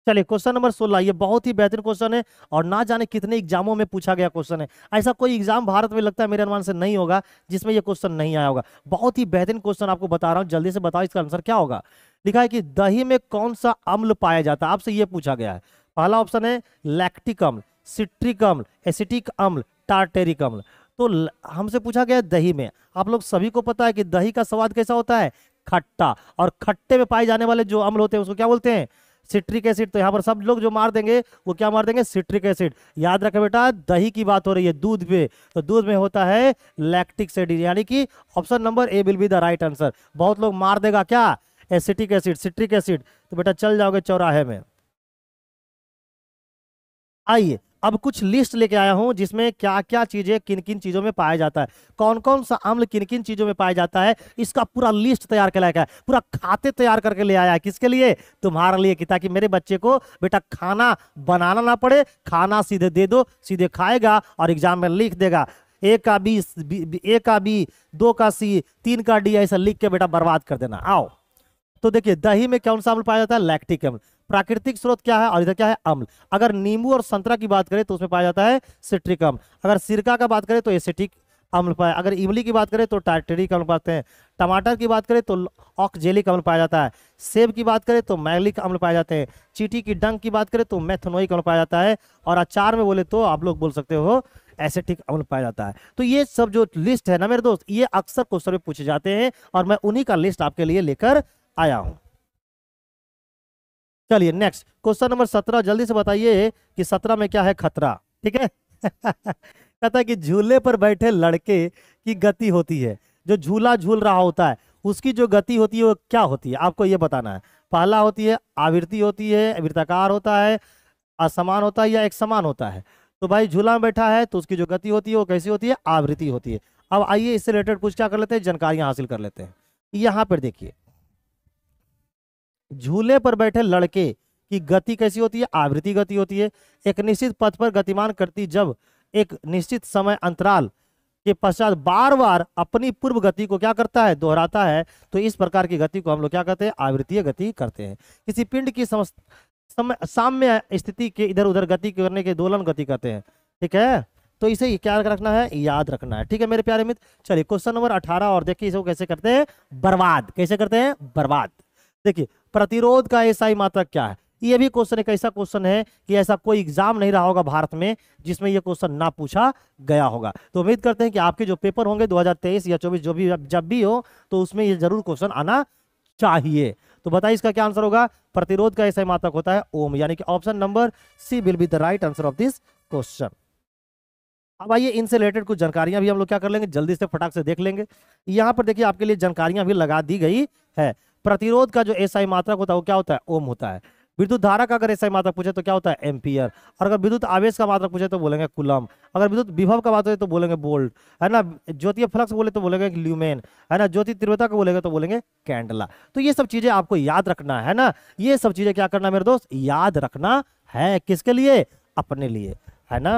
चलिए क्वेश्चन नंबर सोलह ये बहुत ही बेहतरीन क्वेश्चन है और ना जाने कितने एग्जामों में पूछा गया क्वेश्चन है ऐसा कोई एग्जाम भारत में लगता है मेरे अनुमान से नहीं होगा जिसमें यह क्वेश्चन नहीं आया होगा बहुत ही बेहतरीन क्वेश्चन आपको बता रहा हूँ जल्दी से बताओ इसका आंसर क्या होगा लिखा है कि दही में कौन सा अम्ल पाया जाता है आपसे ये पूछा गया है पहला ऑप्शन है लैक्टिक अम्ल सिट्रिक अम्ल एसिटिक अम्ल टार्टेरिक अम्ल तो हमसे पूछा गया दही में आप लोग सभी को पता है कि दही का स्वाद कैसा होता है खट्टा और खट्टे में पाए जाने वाले जो अम्ल होते हैं उसको क्या बोलते हैं सिट्रिक एसिड तो यहाँ पर सब लोग जो मार देंगे वो क्या मार देंगे सिट्रिक एसिड याद रखें बेटा दही की बात हो रही है दूध में तो दूध में होता है लैक्टिक एसिड यानी कि option number A will be the right answer बहुत लोग मार देगा क्या एसिटिक एसिड सिट्रिक एसिड तो बेटा चल जाओगे चौराहे में आइए अब कुछ लिस्ट लेके आया हूं जिसमें क्या क्या चीजें किन किन चीजों में पाया जाता है कौन कौन सा अम्ल किन किन चीजों में पाया जाता है इसका पूरा लिस्ट तैयार कर लाया पूरा खाते तैयार करके ले आया है किसके लिए तुम्हारे लिए कि ताकि मेरे बच्चे को बेटा खाना बनाना ना पड़े खाना सीधे दे दो सीधे खाएगा और एग्जाम में लिख देगा ए का बी ए का बी दो का सी तीन का डी ऐसा लिख के बेटा बर्बाद कर देना आओ तो देखिए दही में कौन सा अम्ल पाया जाता है लैक्टिक अम्ल प्राकृतिक स्रोत क्या है और इधर क्या है अम्ल अगर नींबू और संतरा की बात करें तो उसमें पाया जाता है सिट्रिक अम्ल अगर सिरका का बात करें तो एसिटिक अम्ल पाया अगर इमली की बात करें तो टाइटेरिक अम्ल पाते हैं टमाटर की बात करें तो ऑक्जेलिक अम्ल पाया जाता है सेब की बात करें तो मैगलिक अम्ल पाए जाते हैं चीटी की डंग की बात करें तो मैथनोइक अम्ल पाया जाता है और अचार में बोले तो आप लोग बोल सकते हो एसेटिक अम्ल पाया जाता है तो ये सब जो लिस्ट है ना मेरे दोस्त ये अक्सर क्वेश्चन में पूछे जाते हैं और मैं उन्हीं का लिस्ट आपके लिए लेकर आया हूँ चलिए नेक्स्ट क्वेश्चन नंबर सत्रह जल्दी से बताइए कि सत्रह में क्या है खतरा ठीक है कहता है कि झूले पर बैठे लड़के की गति होती है जो झूला झूल रहा होता है उसकी जो गति होती है वो क्या होती है आपको ये बताना है पहला होती है आवृत्ति होती है वृत्ताकार होता है असमान होता है या एक समान होता है तो भाई झूला में बैठा है तो उसकी जो गति होती है वो कैसी होती है आवृत्ति होती है अब आइए इससे रिलेटेड कुछ क्या कर लेते हैं जानकारियाँ हासिल कर लेते हैं यहाँ पर देखिए झूले पर बैठे लड़के की गति कैसी होती है आवृत्ति गति होती है एक निश्चित पथ पर गतिमान करती जब एक निश्चित समय अंतराल के पश्चात बार बार अपनी पूर्व गति को क्या करता है दोहराता है तो इस प्रकार की गति को हम लोग क्या कहते हैं आवृत्तीय गति करते हैं किसी पिंड की साम्य स्थिति के इधर उधर गति करने के दोलन गति कहते हैं ठीक है तो इसे क्या रखना है याद रखना है ठीक है मेरे प्यारे मित्र चलिए क्वेश्चन नंबर अठारह और देखिए इसको कैसे करते हैं बर्बाद कैसे करते हैं बर्बाद देखिए प्रतिरोध का एसआई मात्रक क्या है ये भी क्वेश्चन एक ऐसा क्वेश्चन है कि ऐसा कोई एग्जाम नहीं रहा होगा भारत में जिसमें यह क्वेश्चन ना पूछा गया होगा तो उम्मीद करते हैं कि आपके जो पेपर होंगे 2023 या 24 जो भी जब भी हो तो उसमें यह जरूर क्वेश्चन आना चाहिए तो बताइए इसका क्या आंसर होगा प्रतिरोध का ऐसा मात्रक होता है ओम यानी कि option number C will be the right answer of this question अब आइए इनसे रिलेटेड कुछ जानकारियां भी हम लोग क्या कर लेंगे जल्दी से फटाक से देख लेंगे यहाँ पर देखिए आपके लिए जानकारियां भी लगा दी गई है प्रतिरोध का जो एसआई मात्रक होता है वो क्या होता है ओम होता है विद्युत धारा का अगर एसआई मात्रक पूछे तो क्या होता है एम्पियर और अगर विद्युत आवेश का मात्रक पूछे तो बोलेंगे कुलम अगर विद्युत विभव का बात हो तो बोलेंगे बोल्ट है ना ज्योति फ्लक्स बोले तो बोलेंगे ल्यूमेन है ना ज्योति तीव्रता का बोलेंगे तो बोलेंगे कैंडला तो ये सब चीजें आपको याद रखना है ना ये सब चीजें क्या करना मेरे दोस्त याद रखना है किसके लिए अपने लिए है ना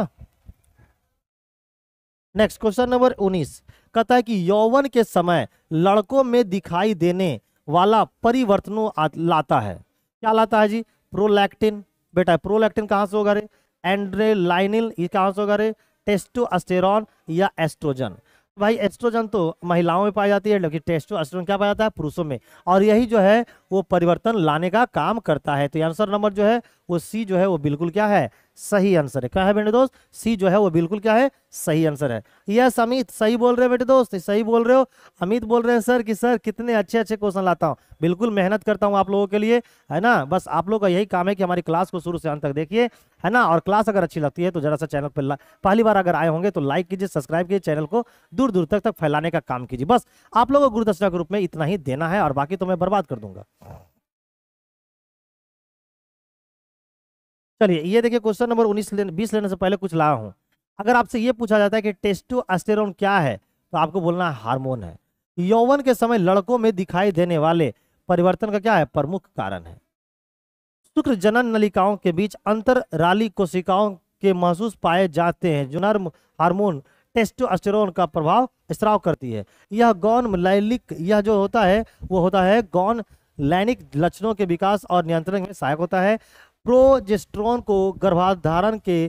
नेक्स्ट क्वेश्चन नंबर उन्नीस कहता है कि यौवन के समय लड़कों में दिखाई देने वाला परिवर्तनों लाता है क्या लाता है जी प्रोलैक्टिन बेटा प्रोलैक्टिन कहाँ से होगा रे एंड्रेलाइनिल ये कहाँ से होगा रे टेस्टोस्टेरॉन या एस्ट्रोजन भाई एस्ट्रोजन तो महिलाओं में पाई जाती है लेकिन टेस्टोस्टेरॉन क्या पाया जाता है पुरुषों में और यही जो है वो परिवर्तन लाने का काम करता है तो आंसर नंबर जो है वो सी जो है वो बिल्कुल क्या है सही आंसर है क्या है बेटे दोस्त सी जो है वो बिल्कुल क्या है सही आंसर है यस अमित सही बोल रहे हो बेटे दोस्त सही बोल रहे हो अमित बोल रहे हैं सर कि सर कितने अच्छे अच्छे क्वेश्चन लाता हूँ बिल्कुल मेहनत करता हूँ आप लोगों के लिए है ना बस आप लोग का यही काम है कि हमारी क्लास को शुरू से अंत तक देखिए है ना और क्लास अगर अच्छी लगती है तो जरा सा चैनल पर पहली बार अगर आए होंगे तो लाइक कीजिए सब्सक्राइब कीजिए चैनल को दूर दूर तक तक फैलाने का काम कीजिए बस आप लोगों को के रूप में इतना ही देना है और बाकी तो मैं बर्बाद कर दूंगा चलिए ये देखिए क्वेश्चन नंबर उन्नीस लेने बीस लेने से पहले कुछ लाया हूँ अगर आपसे ये पूछा जाता है कि टेस्टो अस्टेरोन क्या है तो आपको बोलना है हार्मोन है यौवन के समय लड़कों में दिखाई देने वाले परिवर्तन का क्या है प्रमुख कारण है शुक्र जनन नलिकाओं के बीच अंतर राली कोशिकाओं के महसूस पाए जाते हैं जुनर हार्मोन टेस्टोस्टेरोन का प्रभाव स्त्राव करती है यह गौन लैलिक यह जो होता है वो होता है गौन लैनिक लक्षणों के विकास और नियंत्रण में सहायक होता है प्रोजेस्ट्रॉन को गर्भाधारण के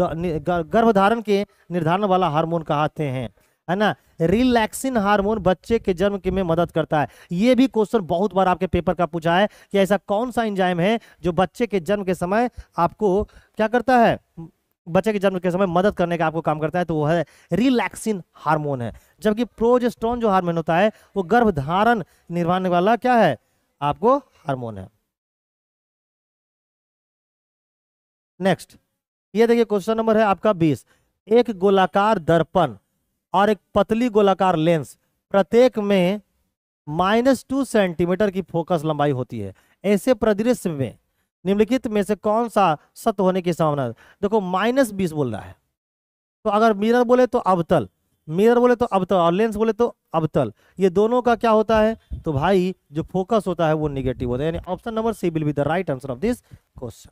गर्भधारण के निर्धारण वाला हार्मोन कहते हैं है ना रिलैक्सिन हार्मोन बच्चे के जन्म के में मदद करता है ये भी क्वेश्चन बहुत बार आपके पेपर का पूछा है कि ऐसा कौन सा इंजाइम है जो बच्चे के जन्म के समय आपको क्या करता है बच्चे के जन्म के समय मदद करने का आपको काम करता है तो वो है रिलैक्सिन हार्मोन है जबकि प्रोजेस्ट्रॉन जो हार्मोन होता है वो गर्भधारण निर्वाहने वाला क्या है आपको हार्मोन है नेक्स्ट ये देखिए क्वेश्चन नंबर है आपका बीस एक गोलाकार दर्पण और एक पतली गोलाकार लेंस प्रत्येक में माइनस टू सेंटीमीटर की फोकस लंबाई होती है ऐसे प्रदृश्य में निम्नलिखित में से कौन सा सत्य होने की संभावना देखो माइनस बीस बोल रहा है तो अगर मिरर बोले तो अवतल मिरर बोले तो अवतल और लेंस बोले तो अवतल ये दोनों का क्या होता है तो भाई जो फोकस होता है वो निगेटिव होता है यानी option number C will be the right answer of this question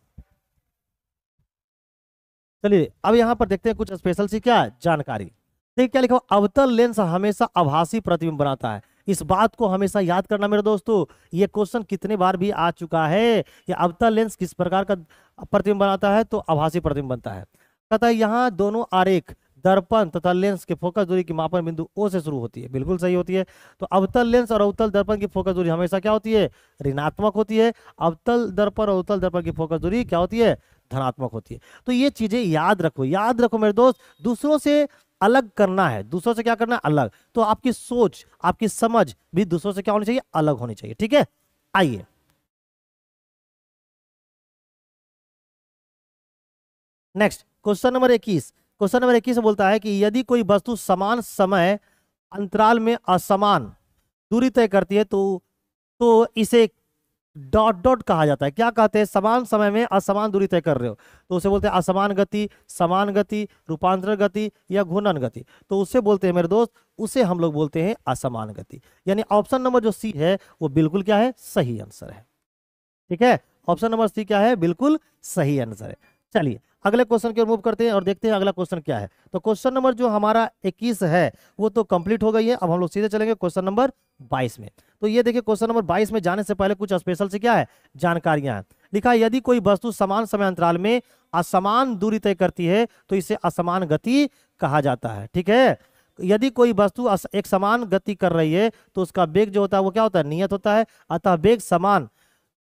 चलिए अब यहाँ पर देखते हैं कुछ स्पेशल सी क्या जानकारी देखिए क्या लिखा हुआ अवतल लेंस हमेशा आभासी प्रतिबिंब बनाता है इस बात को हमेशा याद करना मेरे दोस्तों ये क्वेश्चन कितने बार भी आ चुका है कि अवतल लेंस किस प्रकार का प्रतिबिंब बनाता है तो आभासी प्रतिबिंब बनता है कथा यहाँ दोनों आरेख दर्पण तथा लेंस के फोकस दूरी की मापन बिंदु ओ से शुरू होती है बिल्कुल सही होती है तो अवतल लेंस और अवतल दर्पण की फोकस दूरी हमेशा क्या होती है ऋणात्मक होती है अवतल दर्पण और अवतल दर्पण की फोकस दूरी क्या होती है धनात्मक होती है तो ये चीज़ें याद रखो याद रखो मेरे दोस्त दूसरों से अलग करना है दूसरों से क्या करना है अलग तो आपकी सोच आपकी समझ भी दूसरों से क्या होनी चाहिए अलग होनी चाहिए ठीक है आइए नेक्स्ट क्वेश्चन नंबर इक्कीस क्वेश्चन नंबर इक्कीस बोलता है कि यदि कोई वस्तु समान समय अंतराल में असमान दूरी तय करती है तो तो इसे डॉट डॉट कहा जाता है क्या कहते हैं समान समय में असमान दूरी तय कर रहे हो तो उसे बोलते हैं असमान गति समान गति रूपांतरण गति या घूर्णन गति तो उसे बोलते हैं मेरे दोस्त उसे हम लोग बोलते हैं असमान गति यानी ऑप्शन नंबर जो सी है वो बिल्कुल क्या है सही आंसर है ठीक है ऑप्शन नंबर सी क्या है बिल्कुल सही आंसर है चलिए अगले क्वेश्चन की ओर मूव करते हैं और देखते हैं अगला क्वेश्चन क्या है तो क्वेश्चन नंबर जो हमारा इक्कीस है वो तो कंप्लीट हो गई है अब हम लोग सीधे चलेंगे क्वेश्चन नंबर बाईस में तो ये देखिए क्वेश्चन नंबर बाईस में जाने से पहले कुछ स्पेशल से क्या है जानकारियां हैं लिखा है यदि कोई वस्तु समान समय अंतराल में असमान दूरी तय करती है तो इसे असमान गति कहा जाता है ठीक है यदि कोई वस्तु एक समान गति कर रही है तो उसका वेग जो होता है वो क्या होता है नियत होता है अतः वेग समान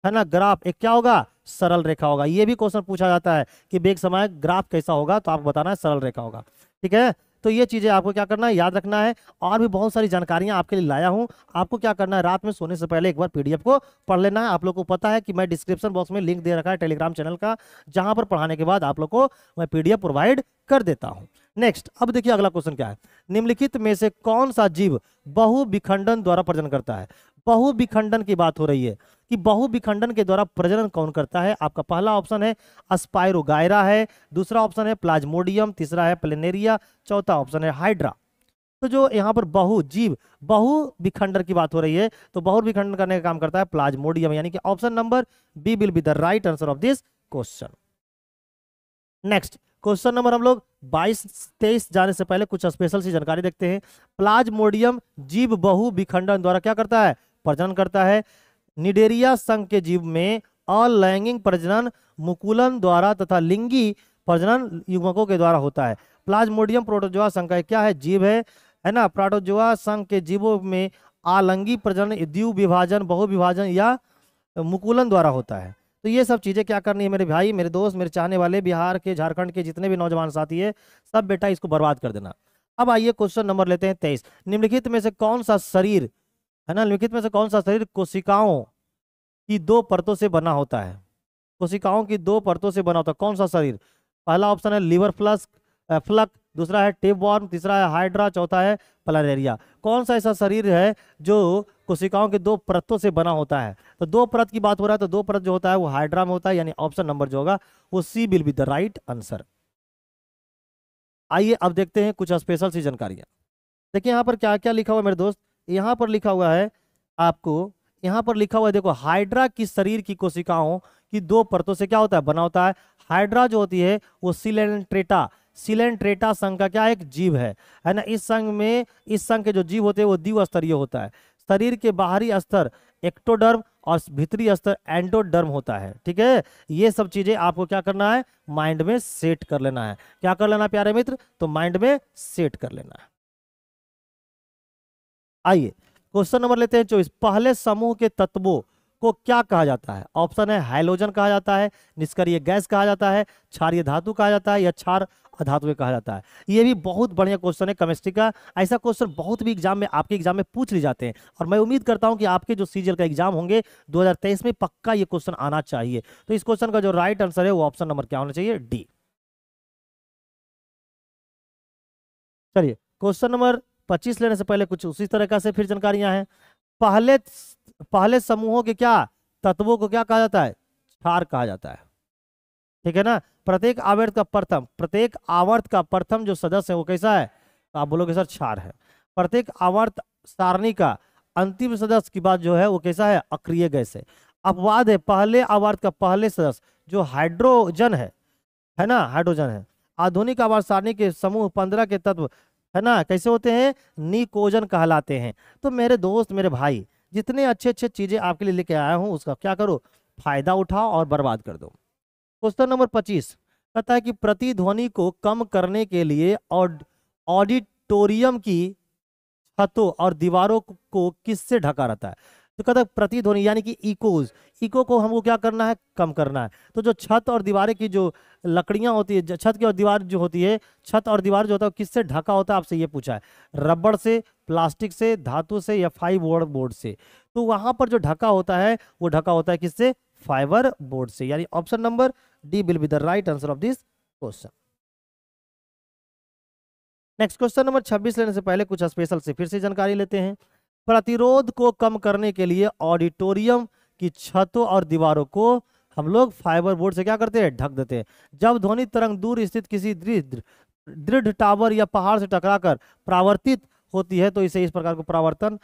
है ना ग्राफ एक क्या होगा सरल रेखा होगा ये भी क्वेश्चन पूछा जाता है कि बेग समय ग्राफ कैसा होगा तो आपको बताना है सरल रेखा होगा ठीक है तो ये चीज़ें आपको क्या करना है याद रखना है और भी बहुत सारी जानकारियां आपके लिए लाया हूं आपको क्या करना है रात में सोने से पहले एक बार पीडीएफ को पढ़ लेना है आप लोग को पता है कि मैं डिस्क्रिप्शन बॉक्स में लिंक दे रखा है टेलीग्राम चैनल का जहां पर पढ़ाने के बाद आप लोग को मैं पीडीएफ प्रोवाइड कर देता हूँ नेक्स्ट अब देखिए अगला क्वेश्चन क्या है निम्नलिखित में से कौन सा जीव बहु द्वारा प्रजन करता है बहु विखंडन की बात हो रही है कि बहु विखंडन के द्वारा प्रजनन कौन करता है आपका पहला ऑप्शन है अस्पायरोगायरा है दूसरा ऑप्शन है प्लाज्मोडियम तीसरा है प्लेनेरिया चौथा ऑप्शन है हाइड्रा तो जो यहाँ पर बहु जीव बहु विखंडन की बात हो रही है तो बहु विखंडन करने का काम करता है प्लाज्मोडियम यानी कि option number B will be the right answer of this question next question number हम लोग 22 23 जाने से पहले कुछ स्पेशल सी जानकारी देखते हैं प्लाज्मोडियम जीव बहु विखंडन द्वारा क्या करता है प्रजनन करता है निडेरिया संघ के जीव में अलैंगिक प्रजनन मुकुलन द्वारा तथा लिंगी प्रजनन युवकों के द्वारा होता है प्लाज्मोडियम प्रोटोजोआ संघ का क्या है जीव है है ना प्रोटोजोआ संघ के जीवों में आलंगी प्रजनन द्वि विभाजन बहुविभाजन या मुकुलन द्वारा होता है तो ये सब चीज़ें क्या करनी है मेरे भाई मेरे दोस्त मेरे चाहने वाले बिहार के झारखंड के जितने भी नौजवान साथी है सब बेटा इसको बर्बाद कर देना अब आइए क्वेश्चन नंबर लेते हैं तेईस निम्नलिखित में से कौन सा शरीर है ना लिखित में से कौन सा शरीर कोशिकाओं की दो परतों से बना होता है कोशिकाओं की दो परतों से बना होता है कौन सा शरीर पहला ऑप्शन है लीवर फ्लस फ्लक दूसरा है टेप वॉर्म तीसरा है हाइड्रा चौथा है प्लानेरिया कौन सा ऐसा शरीर है जो कोशिकाओं के दो परतों से बना होता है तो दो परत की बात हो रहा है तो दो परत जो होता है वो हाइड्रा में होता है यानी ऑप्शन नंबर जो होगा वो C will be the right answer आइए अब देखते हैं कुछ स्पेशल सी जानकारियां देखिए यहाँ पर क्या क्या लिखा हुआ मेरे दोस्त यहाँ पर लिखा हुआ है आपको यहाँ पर लिखा हुआ है देखो हाइड्रा की शरीर की कोशिकाओं की दो परतों से क्या होता है बना होता है हाइड्रा जो होती है वो सिलेंट्रेटा सिलेंट्रेटा संघ का क्या एक जीव है है ना इस संघ में इस संघ के जो जीव होते हैं वो द्व स्तरीय होता है शरीर के बाहरी स्तर एक्टोडर्म और भीतरी स्तर एंडोडर्म होता है ठीक है ये सब चीजें आपको क्या करना है माइंड में सेट कर लेना है क्या कर लेना प्यारे मित्र तो माइंड में सेट कर लेना है आइए क्वेश्चन नंबर लेते हैं चौबीस पहले समूह के तत्वों को क्या कहा जाता है ऑप्शन है हाइलोजन कहा जाता है निष्क्रिय गैस कहा जाता है क्षारिय धातु कहा जाता है या क्षार अधातु कहा जाता है ये भी बहुत बढ़िया क्वेश्चन है केमिस्ट्री का ऐसा क्वेश्चन बहुत भी एग्जाम में आपके एग्जाम में पूछ लिए जाते हैं और मैं उम्मीद करता हूं कि आपके जो सीजीएल का एग्जाम होंगे 2023 में पक्का ये क्वेश्चन आना चाहिए तो इस क्वेश्चन का जो राइट आंसर है वो ऑप्शन नंबर क्या होना चाहिए डी चलिए क्वेश्चन नंबर पच्चीस लेने से पहले कुछ उसी तरह से फिर जानकारियां हैं पहले पहले समूहों के क्या तत्वों को क्या कहा जाता है क्षार कहा जाता है ठीक है ना प्रत्येक आवर्त का प्रथम प्रत्येक आवर्त का प्रथम जो सदस्य है वो कैसा है तो आप बोलोगे सर क्षार है प्रत्येक आवर्त सारणी का अंतिम सदस्य की बात जो है वो कैसा है अक्रिय गैस है अपवाद है पहले आवर्त का पहले सदस्य जो हाइड्रोजन है है ना हाइड्रोजन है आधुनिक आवर्त सारणी के समूह पंद्रह के तत्व है ना कैसे होते हैं निकोजन कहलाते हैं तो मेरे दोस्त मेरे भाई जितने अच्छे अच्छे चीज़ें आपके लिए लेके आया हूँ उसका क्या करो फायदा उठाओ और बर्बाद कर दो क्वेश्चन नंबर पच्चीस कहता है कि प्रतिध्वनि को कम करने के लिए और ऑडिटोरियम की छतों और दीवारों को किससे ढका रहता है तो कहते प्रतिध्वनि यानी कि इकोज इको को हमको क्या करना है कम करना है तो जो छत और दीवारें की जो लकड़ियाँ होती है छत की और दीवार जो होती है छत और दीवार जो होता है किससे ढका होता है आपसे ये पूछा है रबड़ से प्लास्टिक से धातु से या फाइबर बोर्ड से तो वहाँ पर जो ढका होता है वो ढका होता है किससे फाइबर बोर्ड से यानी option number D will be the right answer of this question next question number 26 लेने से पहले कुछ स्पेशल से फिर से जानकारी लेते हैं प्रतिरोध को कम करने के लिए ऑडिटोरियम की छतों और दीवारों को हम लोग फाइबर बोर्ड से क्या करते हैं ढक देते हैं जब ध्वनि तरंग दूर स्थित किसी दृढ़ टावर या पहाड़ से टकराकर प्रावर्तित होती है तो इसे इस प्रकार को प्रावर्तन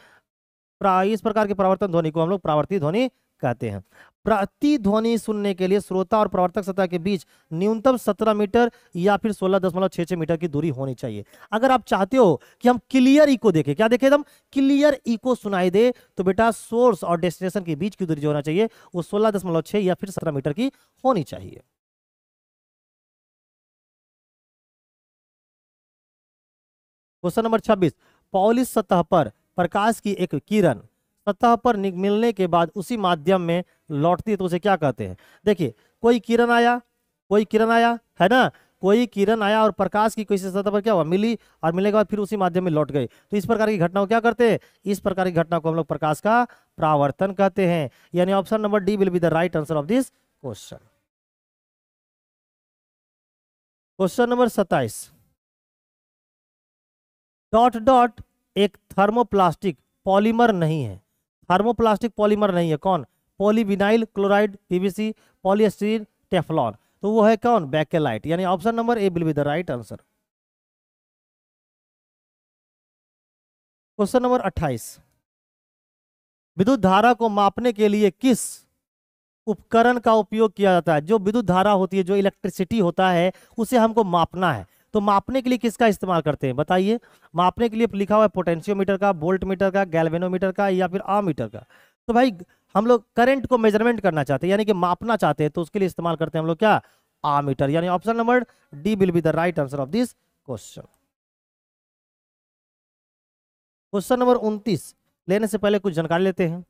प्रा, इस प्रकार के प्रावर्तन ध्वनि को हम लोग प्रावर्तित ध्वनि कहते हैं प्रतिध्वनि सुनने के लिए श्रोता और प्रवर्तक सतह के बीच न्यूनतम 17 मीटर या फिर सोलह दशमलव छः छः मीटर की दूरी होनी चाहिए अगर आप चाहते हो कि हम क्लियर इको देखें क्या देखें एकदम क्लियर इको सुनाई दे तो बेटा सोर्स और डेस्टिनेशन के बीच की दूरी जो होना चाहिए वो सोलह दशमलव छह या फिर सत्रह मीटर की होनी चाहिए क्वेश्चन नंबर छब्बीस पॉलिस सतह पर प्रकाश की एक किरण सतह पर मिलने के बाद उसी माध्यम में लौटती है तो उसे क्या कहते हैं देखिए कोई किरण आया कोई किरण आया है ना कोई किरण आया और प्रकाश की कोई सतह पर क्या हुआ मिली और मिलने के बाद फिर उसी माध्यम में लौट गई तो इस प्रकार की घटना को क्या करते हैं इस प्रकार की घटना को हम लोग प्रकाश का प्रावर्तन कहते हैं यानी option number D will be the right answer of this question question number सत्ताईस डॉट डॉट एक थर्मोप्लास्टिक पॉलीमर नहीं है थर्मोप्लास्टिक पॉलीमर नहीं है कौन polyvinyl chloride PVC polystyrene Teflon तो वो है कौन बैकेलाइट यानी option number A will be the right answer question number 28 विद्युत धारा को मापने के लिए किस उपकरण का उपयोग किया जाता है जो विद्युत धारा होती है जो इलेक्ट्रिसिटी होता है उसे हमको मापना है तो मापने के लिए किसका इस्तेमाल करते हैं बताइए मापने के लिए लिखा हुआ है पोटेंशियोमीटर का बोल्ट मीटर का गैल्वेनोमीटर का या फिर आमीटर का तो भाई हम लोग करंट को मेजरमेंट करना चाहते हैं यानी कि मापना चाहते हैं तो उसके लिए इस्तेमाल करते हैं हम लोग क्या आमीटर यानी option number D will be the right answer of this question question number उनतीस लेने से पहले कुछ जानकारी लेते हैं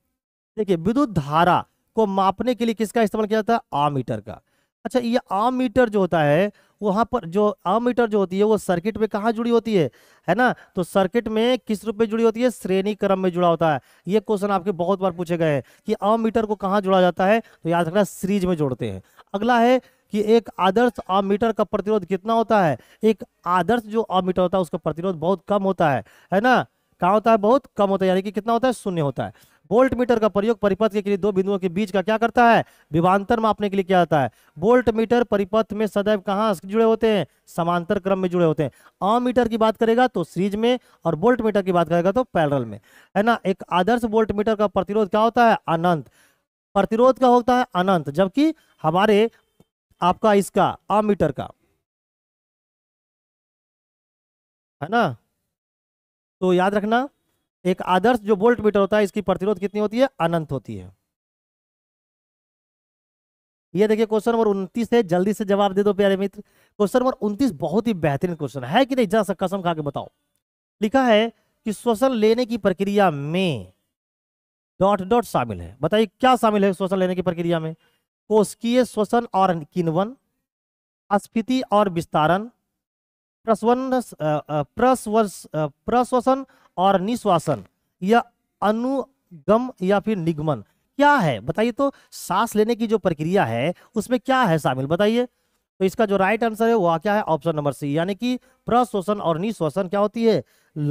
देखिए विद्युत धारा को मापने के लिए किसका इस्तेमाल किया जाता है आमीटर का अच्छा ये आमीटर जो होता है वहाँ पर जो अमीटर जो होती है वो सर्किट में कहाँ जुड़ी होती है है ना तो सर्किट में किस रूप में जुड़ी होती है श्रेणी क्रम में जुड़ा होता है ये क्वेश्चन आपके बहुत बार पूछे गए हैं कि अमीटर को कहाँ जुड़ा जाता है तो याद रखना सीरीज में जोड़ते हैं अगला है कि एक आदर्श अमीटर का प्रतिरोध कितना होता है एक आदर्श जो अमीटर होता है उसका प्रतिरोध बहुत कम होता है है ना कहाँ होता है बहुत कम होता है यानी कि कितना होता है शून्य होता है बोल्ट मीटर का प्रयोग परिपथ के लिए दो बिंदुओं के बीच का क्या करता है विभांतर मापने के लिए किया जाता है बोल्ट मीटर परिपथ में सदैव कहाँ जुड़े होते हैं समांतर क्रम में जुड़े होते हैं आम मीटर की बात करेगा तो सीरीज में और बोल्ट मीटर की बात करेगा तो पैरल में है ना एक आदर्श बोल्ट मीटर का प्रतिरोध क्या होता है अनंत प्रतिरोध का होता है अनंत जबकि हमारे आपका इसका आम मीटर का है ना तो याद रखना एक आदर्श जो वोल्ट मीटर होता है इसकी प्रतिरोध कितनी होती है अनंत होती है ये देखिए क्वेश्चन नंबर उनतीस है जल्दी से जवाब दे दो प्यारे मित्र क्वेश्चन नंबर उनतीस बहुत ही बेहतरीन क्वेश्चन है कि नहीं जरा सा कसम खा के बताओ लिखा है कि श्वसन लेने की प्रक्रिया में डॉट डॉट शामिल है बताइए क्या शामिल है श्वसन लेने की प्रक्रिया में कोशकीय श्वसन और किनवन स्फीति और विस्तारण प्रश्वसन और निश्वासन या अनुगम या फिर निगमन क्या है बताइए तो सांस लेने की जो प्रक्रिया है उसमें क्या है शामिल बताइए तो इसका जो राइट आंसर है वह क्या है ऑप्शन नंबर सी यानी कि प्रश्वसन और निश्वसन क्या होती है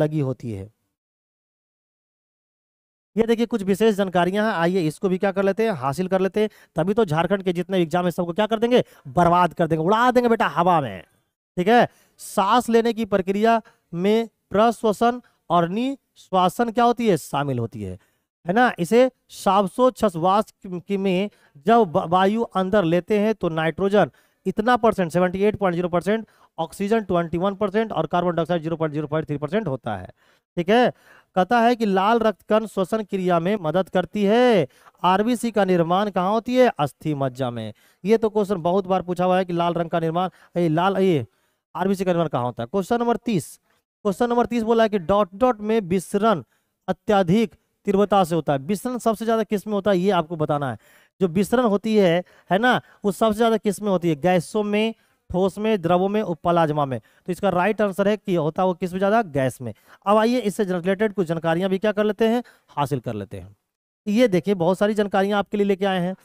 लगी होती है ये देखिए कुछ विशेष जानकारियां हैं आइए इसको भी क्या कर लेते हैं हासिल कर लेते हैं तभी तो झारखंड के जितने एग्जाम है सबको क्या कर देंगे बर्बाद कर देंगे उड़ा देंगे बेटा हवा में ठीक है सांस लेने की प्रक्रिया में प्रश्वसन और निश्वासन क्या होती है शामिल होती है है ना इसे साबसोच्छ्वास में जब वायु अंदर लेते हैं तो नाइट्रोजन इतना percent seventy eight point zero percent oxygen twenty one percent और carbon dioxide zero point zero three percent होता है ठीक है कहता है कि लाल रक्त कण श्वसन क्रिया में मदद करती है आरबीसी का निर्माण कहाँ होती है अस्थि मज्जा में ये तो क्वेश्चन बहुत बार पूछा हुआ है कि लाल रंग का निर्माण लाल ये आरबीसी का निर्माण कहा होता है क्वेश्चन नंबर तीस क्वेश्चन नंबर तीस बोला है कि डॉट डॉट में विसरण अत्याधिक तीव्रता से होता है विसरण सबसे ज्यादा किस में होता है ये आपको बताना है जो विसरण होती है है ना वो सबसे ज्यादा किस में होती है गैसों में ठोस में द्रवों में और प्लाज्मा में तो इसका राइट आंसर है कि होता वो किस में ज्यादा गैस में अब आइए इससे रिलेटेड कुछ जानकारियां भी क्या कर लेते हैं हासिल कर लेते हैं ये देखिए बहुत सारी जानकारियां आपके लिए लेके आए हैं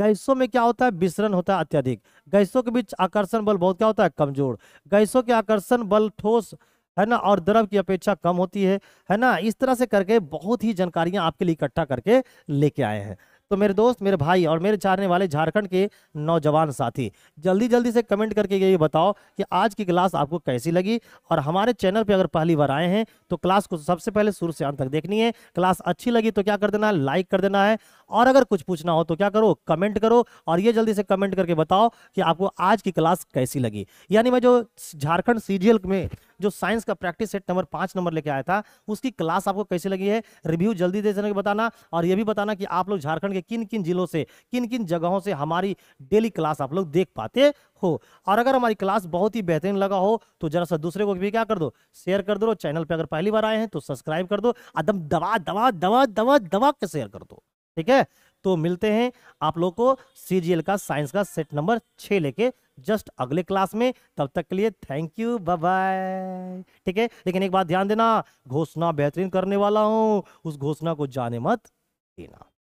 गैसों में क्या होता है विसरण होता है अत्यधिक गैसों के बीच आकर्षण बल बहुत क्या होता है कमजोर गैसों के आकर्षण बल ठोस है ना और द्रव की अपेक्षा कम होती है है ना इस तरह से करके बहुत ही जानकारियां आपके लिए इकट्ठा करके लेके आए हैं तो मेरे दोस्त मेरे भाई और मेरे चाहने वाले झारखंड के नौजवान साथी जल्दी जल्दी से कमेंट करके ये बताओ कि आज की क्लास आपको कैसी लगी और हमारे चैनल पे अगर पहली बार आए हैं तो क्लास को सबसे पहले शुरू से अंत तक देखनी है क्लास अच्छी लगी तो क्या कर देना है लाइक कर देना है और अगर कुछ पूछना हो तो क्या करो कमेंट करो और ये जल्दी से कमेंट करके बताओ कि आपको आज की क्लास कैसी लगी यानी मैं जो झारखंड सी में जो साइंस का प्रैक्टिस सेट नंबर पाँच नंबर लेके आया था उसकी क्लास आपको कैसी लगी है रिव्यू जल्दी दे देने बताना और ये भी बताना कि आप लोग झारखंड के किन किन जिलों से किन किन जगहों से हमारी डेली क्लास आप लोग देख पाते हो और अगर हमारी क्लास बहुत ही बेहतरीन लगा हो तो जरा सा दूसरे को भी क्या कर दो शेयर कर दो चैनल पर अगर पहली बार आए हैं तो सब्सक्राइब कर दो दबा दवा दवा दवा दबा के शेयर कर दो ठीक है तो मिलते हैं आप लोग को सीजीएल का साइंस का सेट नंबर छ लेके जस्ट अगले क्लास में तब तक के लिए थैंक यू बाय बाय ठीक है लेकिन एक बात ध्यान देना घोषणा बेहतरीन करने वाला हूं उस घोषणा को जाने मत देना